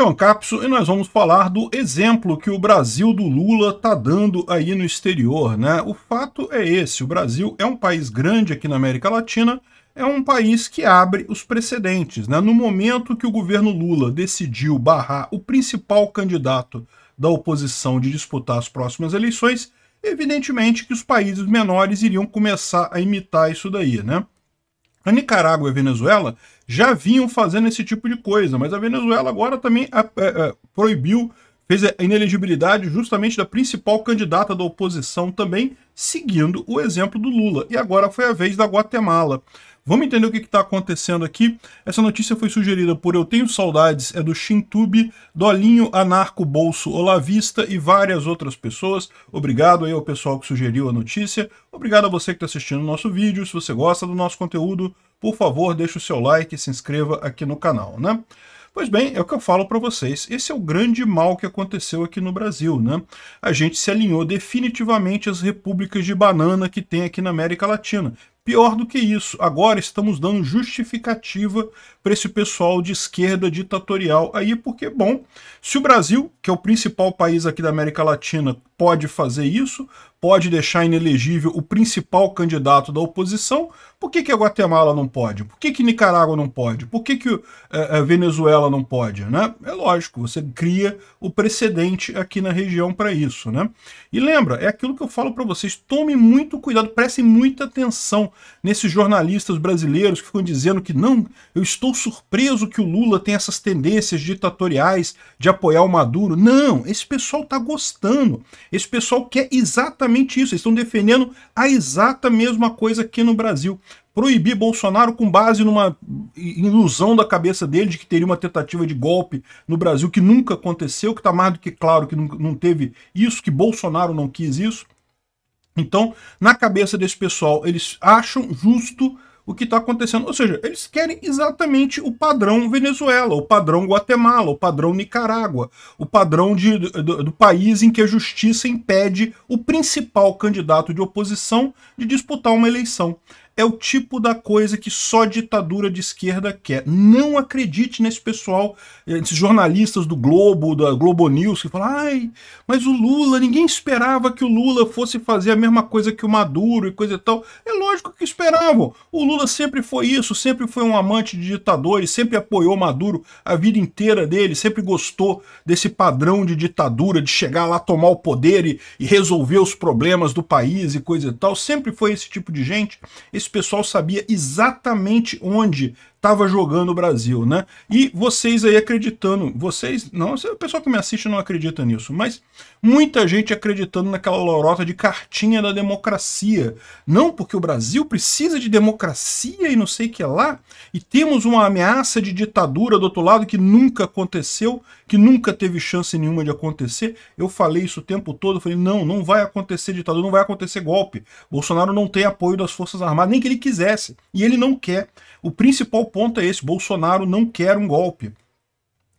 Então, é Capso e nós vamos falar do exemplo que o Brasil do Lula está dando aí no exterior, né? O fato é esse, o Brasil é um país grande aqui na América Latina, é um país que abre os precedentes, né? No momento que o governo Lula decidiu barrar o principal candidato da oposição de disputar as próximas eleições, evidentemente que os países menores iriam começar a imitar isso daí, né? A Nicarágua e a Venezuela já vinham fazendo esse tipo de coisa, mas a Venezuela agora também é, é, é, proibiu fez a inelegibilidade justamente da principal candidata da oposição também, seguindo o exemplo do Lula. E agora foi a vez da Guatemala. Vamos entender o que está acontecendo aqui. Essa notícia foi sugerida por Eu Tenho Saudades, é do Shintube, Dolinho Anarco Bolso Olavista e várias outras pessoas. Obrigado aí ao pessoal que sugeriu a notícia. Obrigado a você que está assistindo o nosso vídeo. Se você gosta do nosso conteúdo, por favor, deixe o seu like e se inscreva aqui no canal, né? Pois bem, é o que eu falo para vocês. Esse é o grande mal que aconteceu aqui no Brasil, né? A gente se alinhou definitivamente às repúblicas de banana que tem aqui na América Latina. Pior do que isso, agora estamos dando justificativa para esse pessoal de esquerda ditatorial aí, porque, bom, se o Brasil, que é o principal país aqui da América Latina, pode fazer isso, pode deixar inelegível o principal candidato da oposição, por que, que a Guatemala não pode? Por que, que Nicarágua não pode? Por que, que a eh, eh, Venezuela não pode? Né? É lógico, você cria o precedente aqui na região para isso. Né? E lembra, é aquilo que eu falo para vocês, tome muito cuidado, prestem muita atenção nesses jornalistas brasileiros que ficam dizendo que não, eu estou surpreso que o Lula tem essas tendências ditatoriais de apoiar o Maduro. Não, esse pessoal tá gostando. Esse pessoal quer exatamente isso. Eles estão defendendo a exata mesma coisa aqui no Brasil. Proibir Bolsonaro com base numa ilusão da cabeça dele de que teria uma tentativa de golpe no Brasil que nunca aconteceu, que tá mais do que claro que não teve isso, que Bolsonaro não quis isso. Então, na cabeça desse pessoal, eles acham justo o que está acontecendo. Ou seja, eles querem exatamente o padrão Venezuela, o padrão Guatemala, o padrão Nicarágua, o padrão de, do, do país em que a justiça impede o principal candidato de oposição de disputar uma eleição é o tipo da coisa que só ditadura de esquerda quer. Não acredite nesse pessoal, esses jornalistas do Globo, da Globo News, que falam, ai, mas o Lula, ninguém esperava que o Lula fosse fazer a mesma coisa que o Maduro e coisa e tal. É lógico que esperavam. O Lula sempre foi isso, sempre foi um amante de ditadores, sempre apoiou Maduro a vida inteira dele, sempre gostou desse padrão de ditadura, de chegar lá, tomar o poder e, e resolver os problemas do país e coisa e tal. Sempre foi esse tipo de gente. Esse pessoal sabia exatamente onde estava jogando o Brasil, né? E vocês aí acreditando, vocês, não, o pessoal que me assiste não acredita nisso, mas muita gente acreditando naquela lorota de cartinha da democracia. Não, porque o Brasil precisa de democracia e não sei o que lá, e temos uma ameaça de ditadura do outro lado que nunca aconteceu, que nunca teve chance nenhuma de acontecer. Eu falei isso o tempo todo, falei, não, não vai acontecer ditadura, não vai acontecer golpe. Bolsonaro não tem apoio das Forças Armadas, nem que ele quisesse, e ele não quer. O principal ponto é esse, Bolsonaro não quer um golpe.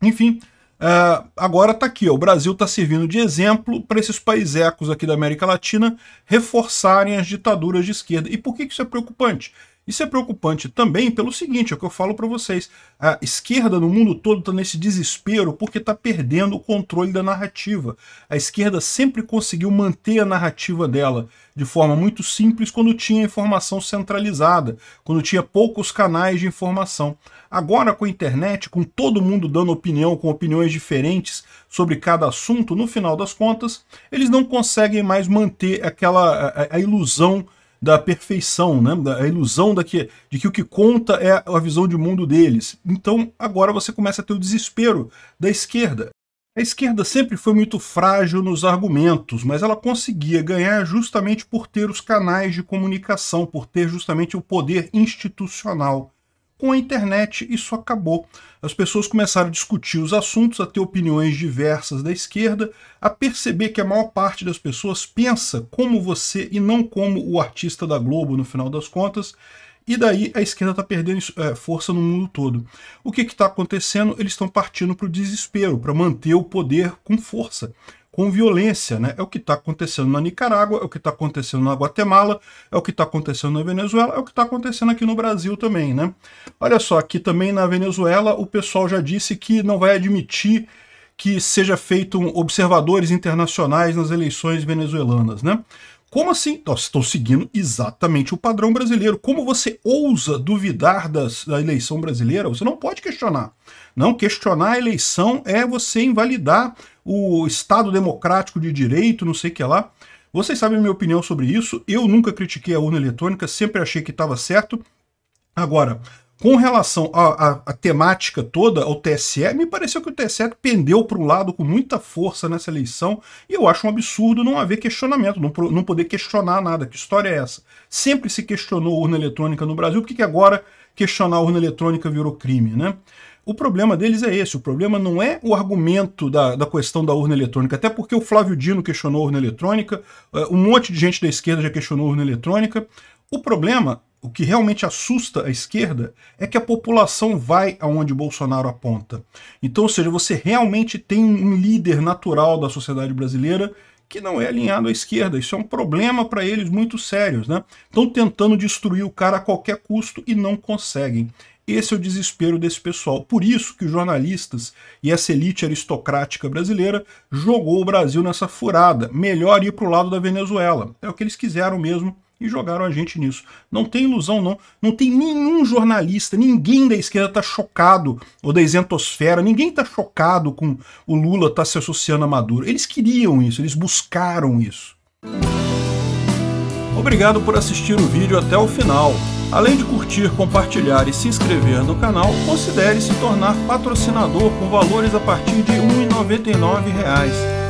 Enfim, Uh, agora está aqui, ó, o Brasil está servindo de exemplo para esses países aqui da América Latina reforçarem as ditaduras de esquerda. E por que, que isso é preocupante? Isso é preocupante também pelo seguinte, é o que eu falo para vocês. A esquerda no mundo todo está nesse desespero porque está perdendo o controle da narrativa. A esquerda sempre conseguiu manter a narrativa dela de forma muito simples quando tinha informação centralizada, quando tinha poucos canais de informação. Agora com a internet, com todo mundo dando opinião, com opiniões diferentes sobre cada assunto, no final das contas, eles não conseguem mais manter aquela a, a ilusão da perfeição, né? da ilusão da que, de que o que conta é a visão de mundo deles. Então agora você começa a ter o desespero da esquerda. A esquerda sempre foi muito frágil nos argumentos, mas ela conseguia ganhar justamente por ter os canais de comunicação, por ter justamente o poder institucional. Com a internet, isso acabou. As pessoas começaram a discutir os assuntos, a ter opiniões diversas da esquerda, a perceber que a maior parte das pessoas pensa como você e não como o artista da Globo, no final das contas. E daí a esquerda está perdendo é, força no mundo todo. O que está acontecendo? Eles estão partindo para o desespero, para manter o poder com força com violência. Né? É o que está acontecendo na Nicarágua, é o que está acontecendo na Guatemala, é o que está acontecendo na Venezuela, é o que está acontecendo aqui no Brasil também. Né? Olha só, aqui também na Venezuela o pessoal já disse que não vai admitir que seja feito observadores internacionais nas eleições venezuelanas. Né? Como assim? Nós estão seguindo exatamente o padrão brasileiro. Como você ousa duvidar das, da eleição brasileira? Você não pode questionar. Não questionar a eleição é você invalidar o Estado democrático de direito, não sei o que lá. Vocês sabem minha opinião sobre isso. Eu nunca critiquei a urna eletrônica, sempre achei que estava certo. Agora, com relação à temática toda, ao TSE, me pareceu que o TSE pendeu para um lado com muita força nessa eleição, e eu acho um absurdo não haver questionamento, não, não poder questionar nada. Que história é essa? Sempre se questionou urna eletrônica no Brasil, por que, que agora questionar urna eletrônica virou crime, né? O problema deles é esse, o problema não é o argumento da, da questão da urna eletrônica, até porque o Flávio Dino questionou a urna eletrônica, eh, um monte de gente da esquerda já questionou a urna eletrônica, o problema, o que realmente assusta a esquerda, é que a população vai aonde Bolsonaro aponta. Então, ou seja, você realmente tem um líder natural da sociedade brasileira que não é alinhado à esquerda. Isso é um problema para eles muito sério. Né? Estão tentando destruir o cara a qualquer custo e não conseguem. Esse é o desespero desse pessoal. Por isso que os jornalistas e essa elite aristocrática brasileira jogou o Brasil nessa furada. Melhor ir para o lado da Venezuela. É o que eles quiseram mesmo e jogaram a gente nisso. Não tem ilusão, não. Não tem nenhum jornalista, ninguém da esquerda tá chocado, ou da isentosfera, ninguém tá chocado com o Lula tá se associando a Maduro. Eles queriam isso, eles buscaram isso. Obrigado por assistir o vídeo até o final. Além de curtir, compartilhar e se inscrever no canal, considere se tornar patrocinador com valores a partir de R$ 1,99